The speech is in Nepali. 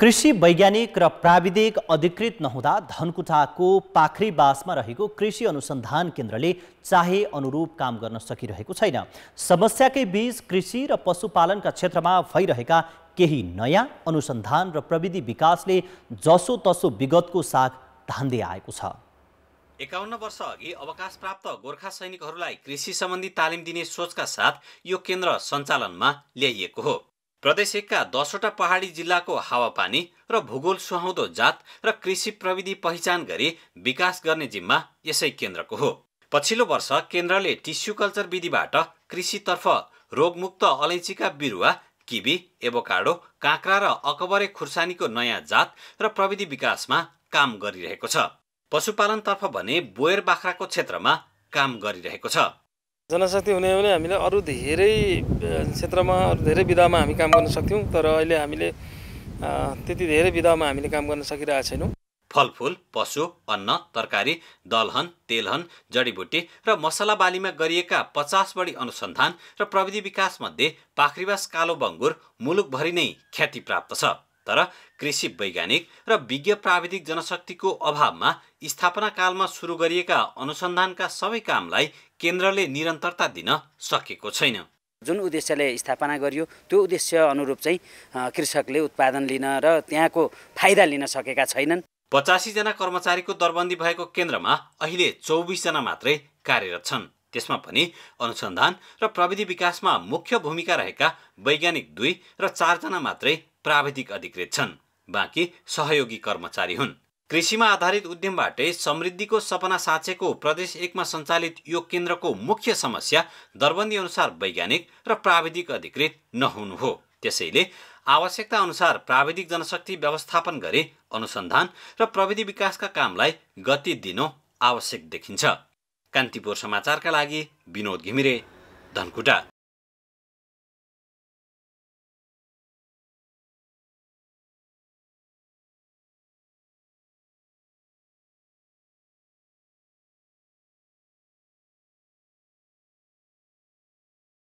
कृषि वैज्ञानिक र प्राविधिक अधिकृत नहुँदा धनकुटाको पाखरीबासमा रहेको कृषि अनुसन्धान केन्द्रले चाहे अनुरूप काम गर्न सकिरहेको छैन समस्याकै बीच कृषि र पशुपालनका क्षेत्रमा भइरहेका केही नयाँ अनुसन्धान र प्रविधि विकासले जसोतसो विगतको साग धान्दै आएको छ एकाउन्न वर्ष अघि अवकाश प्राप्त गोर्खा सैनिकहरूलाई कृषि सम्बन्धी तालिम दिने सोचका साथ यो केन्द्र सञ्चालनमा ल्याइएको हो प्रदेश प्रदेशका दसवटा पहाडी जिल्लाको हावापानी र भूगोल सुहाउँदो जात र कृषि प्रविधि पहिचान गरी विकास गर्ने जिम्मा यसै केन्द्रको हो पछिल्लो वर्ष केन्द्रले टिस्यु कल्चर विधिबाट कृषितर्फ रोगमुक्त अलैँचीका बिरुवा किबी एबोकाडो काँक्रा र अकबरे खुर्सानीको नयाँ जात र प्रविधि विकासमा काम गरिरहेको छ पशुपालनतर्फ भने बोयर बाख्राको क्षेत्रमा काम गरिरहेको छ जनशक्ति हुने हो भने हामीले अरू धेरै क्षेत्रमा अरू धेरै विधामा हामी काम गर्न सक्थ्यौँ तर अहिले हामीले त्यति धेरै विधामा हामीले काम गर्न सकिरहेका छैनौँ फलफुल पशु अन्न तरकारी दलहन तेलहन जडीबुटी र मसला बालीमा गरिएका पचास बढी अनुसन्धान र प्रविधि विकासमध्ये पाखरीवास कालो बङ्गुर मुलुकभरि नै ख्याति प्राप्त छ तर कृषि वैज्ञानिक र विज्ञ प्राविधिक जनशक्तिको अभावमा स्थापना कालमा सुरु गरिएका अनुसन्धानका सबै कामलाई केन्द्रले निरन्तरता दिन सकेको छैन जुन उद्देश्यले स्थापना गरियो त्यो उद्देश्य अनुरूप चाहिँ कृषकले उत्पादन लिन र त्यहाँको फाइदा लिन सकेका छैनन् पचासीजना कर्मचारीको दरबन्दी भएको केन्द्रमा अहिले चौबिसजना मात्रै कार्यरत छन् त्यसमा पनि अनुसन्धान र प्रविधि विकासमा मुख्य भूमिका रहेका वैज्ञानिक दुई र चारजना मात्रै प्राविधिक अधिकृत छन् बाँकी सहयोगी कर्मचारी हुन् कृषिमा आधारित उद्यमबाटै समृद्धिको सपना साँचेको प्रदेश एकमा सञ्चालित यो केन्द्रको मुख्य समस्या दरबन्दी अनुसार वैज्ञानिक र प्राविधिक अधिकृत नहुनु हो त्यसैले आवश्यकता अनुसार प्राविधिक जनशक्ति व्यवस्थापन गरी अनुसन्धान र प्रविधि विकासका कामलाई गति दिनु आवश्यक देखिन्छ कान्तिपुर समाचारका लागि विनोद घिमिरे धनकुटा